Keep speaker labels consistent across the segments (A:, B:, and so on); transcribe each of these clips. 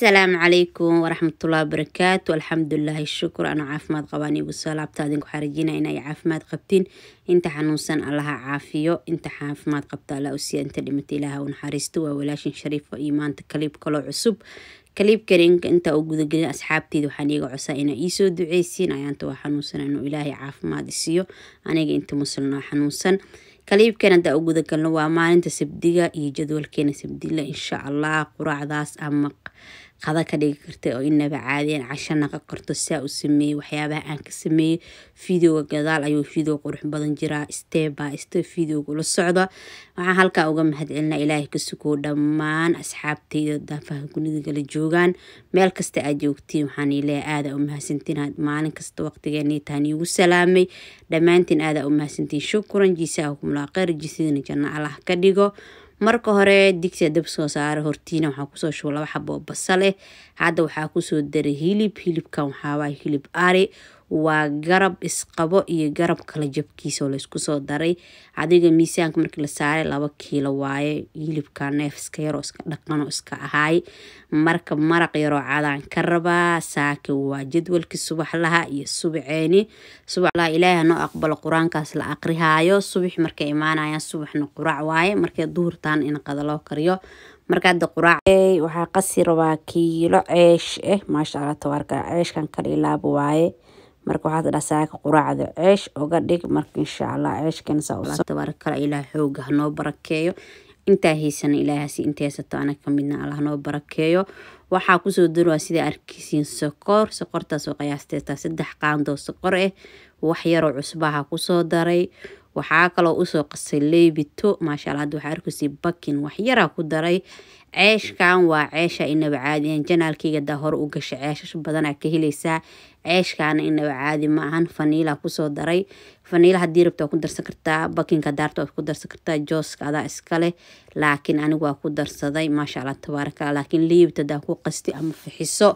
A: asalaamu calaykum waraxmatullahi wabarakaatu alxamdulilaahi shukur anoo caafimaad qabaan igu soo laabta adinku waxaa rajinaya caafimaad qabtiin inta xanuunsan allaha caafiyo inta caafimaad qabta alla usiya inta dhimata ilaaha u naxariisto waa walaashin shariif oo iyo maanta kaliib kaloo cusub kaliibkan inta u gudagelin asxaabteeda waxaan iiga cosaa inaa iisoo duceysiin ayaanta waa xanuunsan inuu ilaahay caafimaad isiyo aniga inta muslinoo xanuunsan kaliibkan haddaa u gudagalno waa maalinta sabdiga iyo jadwalkeena sabdila insha allah quraacdaas ama qada ka dhigi karta oo inaba caadeen casho naqa qorto saa u sameeyey waxyaabaha aan ka sameeyey videoga gadaal ayuu video qurux badan jiraa step by videoga ula socda waxaan halkaa uga mahadcelinaa ilaahay ka sugo dhammaan asxaabtayda daafaha gunida kala joogaan meel kasta aad joogtiin waxaan leeyahay aadaa u mahadsantiin maalin kasta waqtigeennii taan iigu salaamay dhammaantiin aada u mahadsantiin shukuran jiisaakumlaa jisidina janno allah ka dhigo marka hore digsiga dab soo saara hortiina waxaa kusoo shuba laba xabo basale eh. hadda waxaa kusoo daray hilib hilibkan waxaawaa hilib ari waa garab isqabo iyo garab kala jabkiisa oo laysku soo daray adiga miisaanka markii la saaray laba kiilo waaye hilibka neef iska yaroo iska dhaqanoo iska ahaay marka maraq yaroo cadaan ka rabaa saaki waa jadwalkii subaxlaha iyo subceeni subaxlaha ilaahi noo aqbalo qur-aankaas la aqrihaayo subaxi markay imaanayaan subaxna quraac waaye markay duhurtaan in qada loo kariyo markaada quraac waxaa qasi rabaa kiilo ceesh ah eh. maasha allah tabaarka ceeshkan kala ilaabo waaye marka waxaad dhasaaga quraacda ceesh uga dhig marka insha allah ceeshkan saatabaaraka kala ilaah xooga hanoo barakeeyo intaa haysan ilaahasi inta haysato ana kamidna allah hanoo barakeeyo waxaa kusoo durwaa sida arkisiin sokor sokortaas oo qiyaasteetaa saddex qaandoo sokor ah eh, wax yaroo cusbaha kusoo daray waxaa kaloo usoo qasay leebito maasha allah hadda waxaa arkisay bakin wax yaraa ku daray ceeshkan waa ceesha inaba caadian janaalkayga daa hore u gasha ceeshash badanaa ka helaysaa ceeshkaana inaba caadi ma ahan faniila kusoo daray faniila hadii rabta ku darsan kartaa bakinka daarta ku darsan kartaa jooska adaa iskaleh laakiin anigu waa ku darsaday maasha allah tabaaraka laakiin liibta adaa ku qasti ama fixiso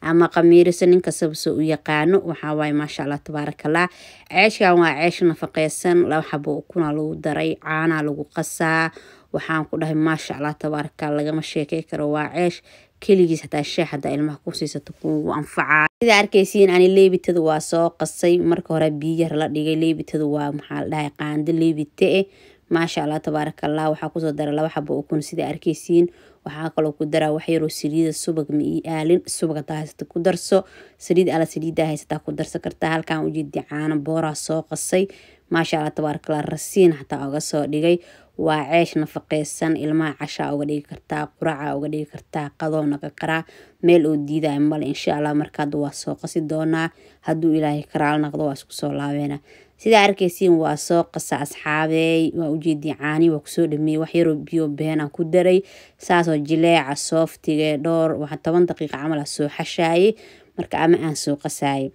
A: ama qamiirisa ninkasabase u yaqaano waxawaaye maasha allah tabaarakallah ceeshkan waa ceesh nafaqeysan laba xabo ukuna lagu daray caanaa lagu qasaa waxaan ku dhahay maasha allah tabaaraka lagama sheekey karo waa ceesh keligiis hataa sheex hadaa ilmaha ku siisato kugu anfacaa sidaa arkaysiin ani leebitada waa soo qasay marka hore yar la dhigay leybitadu waa maxaa la dhahay qaando leebite eh maasha allah tabaaraka allah waxaa kusoo dara laba xabo ukun sida arkeysiin waxaa kaloo ku daraa waxyaroo saliida subag ma ii aalin subagadtaa haysata ku darso saliid alla saliiddaa haysataa ku darsa kartaa halkaan ujeedi caano booraa soo qasay maasha allah tabaarakallah rasiin xataa oga soo dhigay waa ceesh nafaqeysan ilmaha cashaa uga dhigi kartaa quraca uga dhigi kartaa qadoo karaa meel oo diidaya male insha allah markaada waa soo qasi doonaa hadduu ilaahay karaal naqdo waa isku soo laabeena sidaa arkaysiin waa soo qasa asxaabeey waa ujeedii caani waa kusoo dhameeyey wax yaroo biyo beenaan ku daray saasoo jileeca sooftige dhowr waxa toban daqiiqa camal a ah soo xashaayey marka ama aan soo qasaayay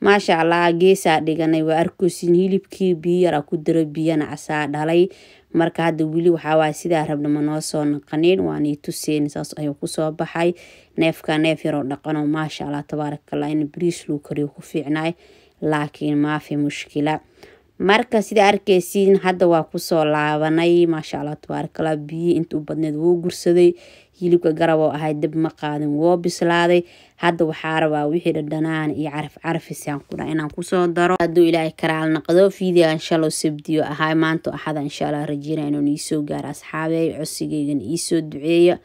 A: maasha allah geesaa dhiganay waa arkoosin hilibkii biyo yaraa ku daro biyana casaa dhalay marka hadda weli waxaawaay sidaa rabna noo soo naqanin waanay tuseen saas ayuu kusoo baxay neefka neef yaroo dhaqanoo maasha allah tabaarakallah in bariis luu kariyo ku fiicnaay laakiin maafi mushkila marka sida arkeysiin hadda waa kusoo laabanay maasha alla tabaarkala biyi inta badneed wou gursaday hilibka garab oo ahay dib ma qaadin woo bislaaday hadda waxaa rabaa wixii dhadhanaan iyo caraf carfisaan inaan kusoo daro hadduu ilaahay karaal naqdo fiidigan shalow sabdiyo ahay maanta axada insha allah rajiina inuun iisoo gaaro asxaabey codsigeygan iisoo duceeya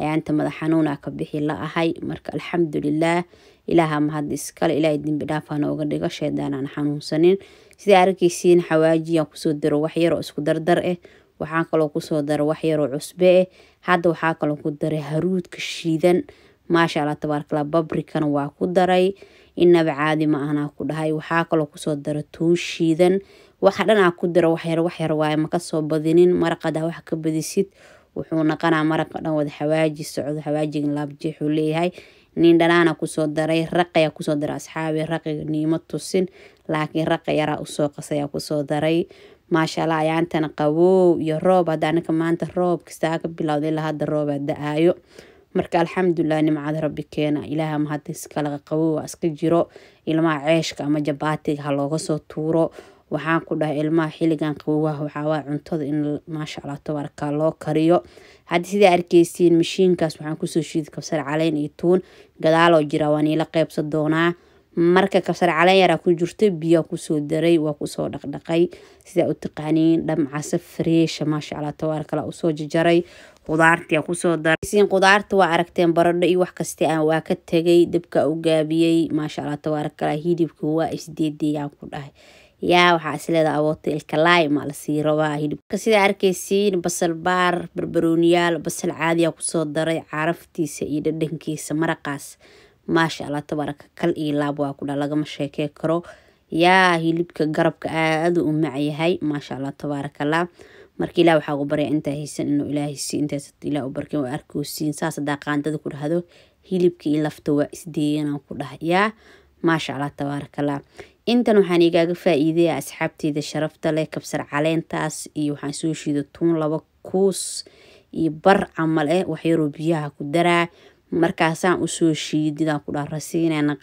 A: ayaanta madax xanuuna ka bixi la ahay marka alxamdulilaah ilaaha mahad iskale ilaahay dembi dhaaf uga dhigo shaydaan xanuunsanin sidai aragaysiin xawaajiyaan kusoo daro waxyaroo isku dardar ah waxaa kaloo kusoo dara waxyaroo cusbe ah hadda waxaa kaloo ku daray haruudka shiidan maasha alla tabaarkala babrikana waa ku daray inaba caadi ma ahnaa ku dhahay waxaa kaloo kusoo dara tuun shiidan waxa dhanaa ku dara waxyar waxyar waaye makasoo badinin maraqada wax ka badisid wuxuu naqanaa maraqa dhan wada xawaaji socdo xawaajigan laabjeexuu leeyahay nin dhalaana kusoo daray raqayaa kusoo daray asxaabi raqiga niimo tusin laakiin raqa yaraa usoo qasayaa kusoo daray maashaalla ayaantana qabow iyo roob hadda anaka maanta roob kastaa ka bilowda ila hadda rooba da-aayo marka alxamdulilah nimcad rabbi keena ilaaha mahadiskalaga qabowa iska jiro ilmaha ceeshka ama jabaatiga ha looga soo tuuro waxaan ku dhahay ilmaha xiligan qawowaha waxaawaa cuntada in maasha allah tabaaraka loo kariyo haddii sidaa arkeysiin mashiinkaas waxaan kusoo shiiday kabsar caleen iyo tuun gadaaloo jira waan iila qeybsa doonaa marka kabsar caleen yaraa ku jirto biyaa kusoo daray waa kusoo dhaqdhaqay sidaa u taqaaniin dhamcasa fareesha maasha allah tabaarakala usoo jajaray qudaartia kusoo darasiin qudaarta waa aragteen baradho iyo wax kaste aan waa ka tagay dabka u gaabiyey maasha allah tabaarakalah hidibka waa isdeedeeyaan ku dhahay yaa waxaa isleeda awoodta ilkalaay maa lasii rabaa hidhibka sidaa arkaysiin basal baar barbarooniyaal basal caadiya kusoo daray caraftiisa iyo dhadhankiisa maraqaas maasha allah tabaaraka kal iyo laab waa kudha lagama sheekey karo yaa hilibka garabka aada u macyahay maasha allah tabaarakallah marka ilaah waxaa gu barya intaa haysan inuu ilaahaysi intaasad ilaah u barkin waa arkoosiin saas hadaa qaandada ku dhahdo hilibka iyo lafta waa isdeeyanaan ku dhah yaa maasha allah tabaarakallah intan waxaan igaaga faa-iidaya asxaabteyda sharafta leh kabsar caleentaas iyo waxaan soo shiida tuun laba kuus iyo bar camal eh waxyaroo biyaha ku daraa markaasaan usoo shiididaan ku dhaha rasiinaa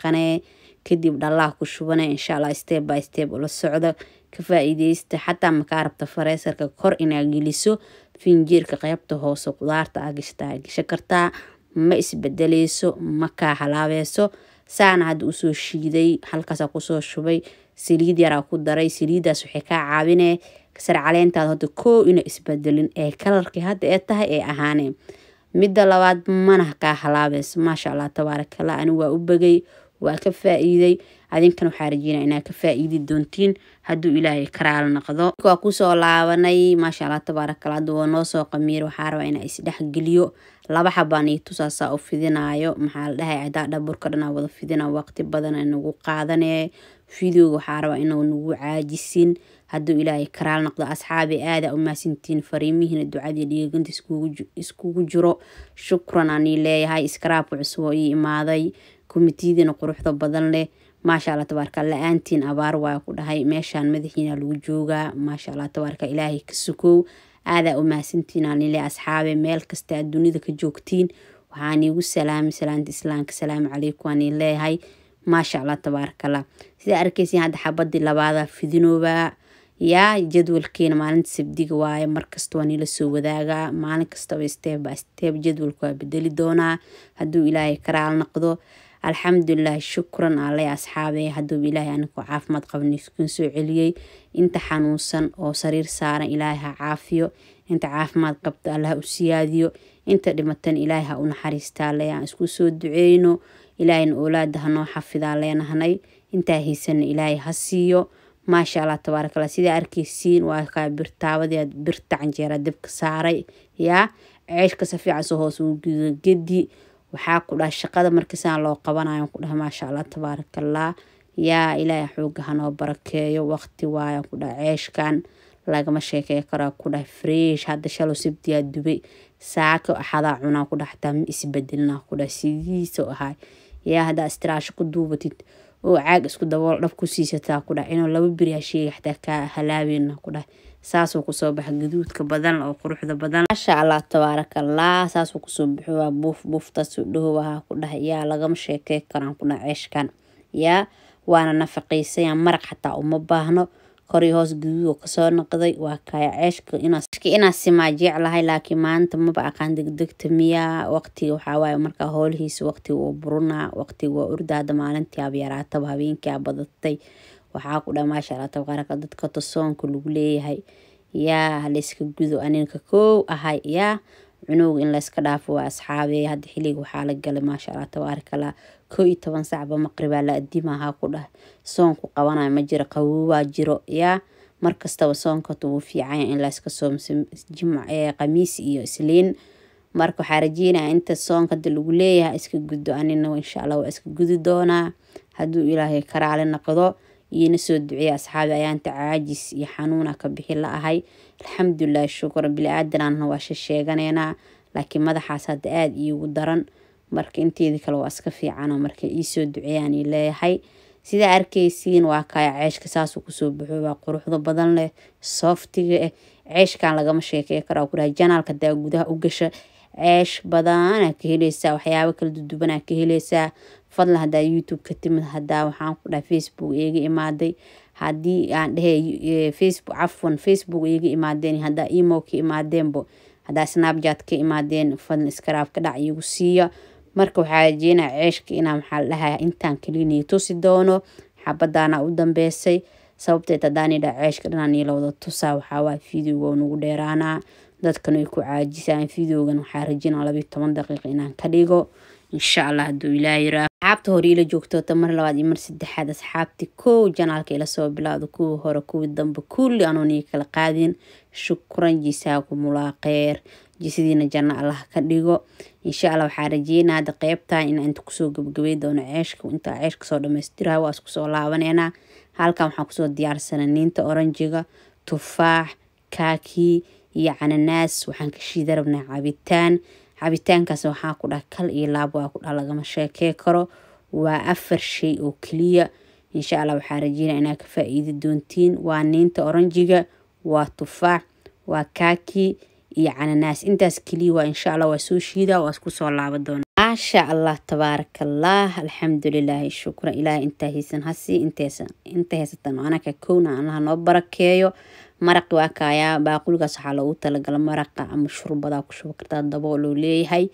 A: kadib dhallaa ku shubane insha allah step by step ula socda ka faa xataa makaa rabta fareesarka kor inaa geliso finjeerka qeybta hoose qudaarta aa gishtaa gasho kartaa ma isbedeleyso ma kaa saana hadda usoo shiiday halkaasa kusoo shubay saliid yaraa ku daray saliidaas waxay kaa caawinee sarcaleyntaad hadda koo ina isbedelin ee kalarkii hadda ee tahay ee ahaane midda labaad mana kaa halaabeys maasha allah tabaarakallah anigu waa u begay waa ka faaiiday iiday adinkana waxaa rajeynaa inaa ka faa-iidi doontiin hadduu ilaahay karaal noqdo waa kusoo laabanay maasha allah tabaarakala hadda waa noosoo qamiir waxaa rabaa inaa isdhexgeliyo laba xabaan iyo tusaasaa u fidinaayo maxaa la dhahay cadaa dhaburka dhanaa wada fidina waqti badan nagu qaadanee videoga waxaa rabaa inuu nagu caajisin hadduu ilaahay karaal noqdo asxaabi aada u maasintiin fariimihiina ducadii dhigeeginta iskugu jiro shukran anii leeyahay iskaraabka cusub oo ii imaaday komitiyadiina quruxda badan leh maasha alla tabaarka la-aantiin abaar waa ku dhahay meeshaan madaxiina lagu joogaa maasha alla tabaarka ilaahay ka sukow aadaa u mahadsantiinanile asxaabe meel kasta aad ka joogtiin waxaan iigu salaamay salaanta islaamka salaamu calaykum aanin leeyahay maasha alla tabaarkala sidaa arkaysin hadda xabadii labaada fidinoobaa yaa jadwalkeena maalinta sabdiga waaye markasta waa nila soo wadaagaa maalin kastaba steeb by steeb jadwalka waa bedeli doonaa hadduu ilaahay karaal noqdo alxamdulilah shukran aley asxaabee haduuba ilaahay anigu caafimaad qabni iskuin soo celiyey inta xanuunsan oo sariir saaran ilaahay ha caafiyo inta caafimaad qabto alla u siyaadiyo inta dhimatan ilaahay ha u naxariistaale aan isku soo duceyno ilaahayna oolaada hanoo xafidaa leenahnay intaa haysana ilaahay ha siiyo maasha allah tabaarakala sidaa arkeysiin waa kaa birtaabadee birta canjeera dabka saaray yaa ceeshka safiican soo hoos uu gudi gedi waxaa ku dhaha shaqada markiisaan loo qabanayo ku dhaha maasha allah tabaarakallah yaa ilaahay xooga hanoo barakeeyo waqti waayan ku dhaha ceeshkan lagama sheekey karaa ku dhaha fresh hadda shalow sabtiyaa dubay saaka axadaa cunaa ku dhaha ma isbedelina ku dhaha sidiisoo ahaay yaa haddaa istiraasho ku duubatid oo caag isku dabool dhab ku siisataa ku dhaha inuu laba beri hasheega kaa halaabeyna ku dhaha saasuu kusoo baxa gaduudka badan oo quruxda badan maasha allah tabaaraka saasuu kusoo bixu waa buuf buuftaasuu dhahow ahaa ku dhah yaa lagama sheekey karaan kuna ceeshkan yaa waana nafaqaysaya maraq xataa uma baahno korii hoos guduudoo kasoo noqday waa kaya ceeshka inaa simaajeec lahay laakiin maanta maba aqaan degdegta miyaa waqtiga waxaawaay markaa hoolihiisa waqtiga uu burunaa waqtiga waa ordaada maalintii abyaraataba habeenkii a badatay waxaa ku dha maashaalato qaraka dadka tosoonka lagu leeyahay yaa halayska gudo aninka koow ahay yaa cunuga in layska dhaafo waa asxaabey hadda xiliga waxaa la galay maashaalla tabaarakallah koo iyo toban sacba maqribaa la adimahaa ku dhah soonku qabanayo ma jiro qawoowaa jiro yaa markastaba soonka wuu fiicanya in layska soomsqamiis iyo isliin marka waxaa rajeynaya inta soonka da lagu leeyahay iska guddo anina insha alla waa iska gudi doonaa hadduu ilaahay karaali noqdo iina soo duceeyey asxaabi ayaanta caajis iyo xanuuna ka bixi la ahay alxamdulilahi shukura bili-aadananna waa sheesheeganaynaa laakiin madaxaas hadda aada iigu daran marka inteedii kale waa iska fiicanoo marka iisoo duceeyaan i leeyahay sidaa arkaysiin waa kaya ceeshka saasuu kusoo baxo waa quruxda badan leh sooftiga eh ceeshkan lagama sheekeyn kara kuraa janaalka daa gudaha u gasha ceesh badana ka heleysaa waxyaabo kala duduwanaa ka heleysaa fadlan hadaa youtube ka timid hadaa waxaan ku dhaha facebook iga imaaday hadii aan dhehe facebook cafwan facebook iga imaadeen hadaa emo ka imaadeenbo hadaa snabjat ka imaadeen fadlan iskaraab ka dhac iigu siiya marka waxaa rajeynaya ceeshka inaa maxaa la dhahaa intaan kaliinii tusi doono xabadaana u dambeysay sababteed hadaan idha ceeshka dhanaan iila wada tusaa waxaa waaye video dheeraanaa dadkan ay ku caajisaan videogan waxaa rajinaa labiyo toban daqiiqa inaan ka dhigo insha allah hadduu ilaahira asxaabta hore ila joogtoota mar labaad iyo mar saddexaad asxaabti kow janaalka ila soo bilaawda kuwii hore kuwii dambe kulli anoonii kala qaadin shukran jisaakumulaa kheyr jisadiina janno allah ka dhigo insha allah waxaa rajeynaa hadda qeybtaa inaa inta kusoo gabagabay doono ceeshka intaa ceesh kasoo dhamaystiraha waas kusoo laabaneynaa halkan waxaan kusoo diyaarsana niinta oranjiga tufaax kaakii iyo cananaas waxaan kasii darabnaa cabitaan cabitaankaas waxaa ku dhah kal iyo laab waa ku dhah lagama sheekee karo waa afar shay oo keliya insha allah waxaa rajeynaa inaad ka faaiidi doontiin waa niinta oranjiga waa tufaax waa kaaki iyo cananaas intaas keliya waa insha allah waa soo shiidaa waa isku soo laaba doona maasha allah tabaaraka alxamdulilaahi shukran ilaah intaa haysan hasi inta heysatan anaka kowna allaha noo barakeeyo maraq waa kaayaa baaquligaas waxaa loogu talagala maraqa ama shurbada ku shuba kartaa dabooluu leeyahay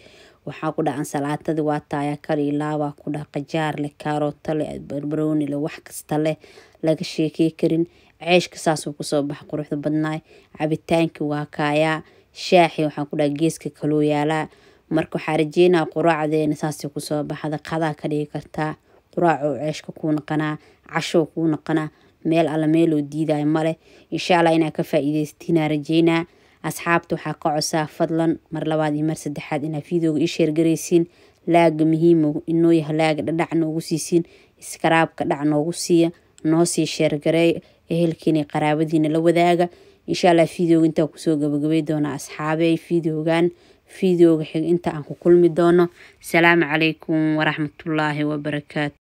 A: waxaa ku dha ansalaatadii waa taaya kale ilaabaa ku dha qajaar leh kaarooto leh barbarooni leh wax kasta leh laga sheekey karin ceeshka saasuu kusoo baxa quruxda badnaay cabitaankii waa kaayaa shaaxi waxaa ku dha geeska kaloo yaalaa marka waxaa rajeynaa quraacdeena saasay kusoo baxda qadaa ka dhigi kartaa quraacuu ceeshka kuu naqanaa cashou kuu naqanaa meel alla meeloo diidayo male insha allah inaa ka faa-iideysatinaa rajeynaa asxaabta waxaa ka codsaa fadlan mar labaad iyo mar saddexaad inaad videoga ii sheergaraysiin laaga muhiima inoo yaha laaga dhadhac noogu siisiin iskaraabka dhac noogu siiya noosii sheergareey ehelkiina qaraabadiina la wadaaga insha allah videoga intaa kusoo gabagabay doona asxaabey videogan videoga xig inta aan ku kulmi doono asalaamu calaykum waraxmatullaahi wabarakaatu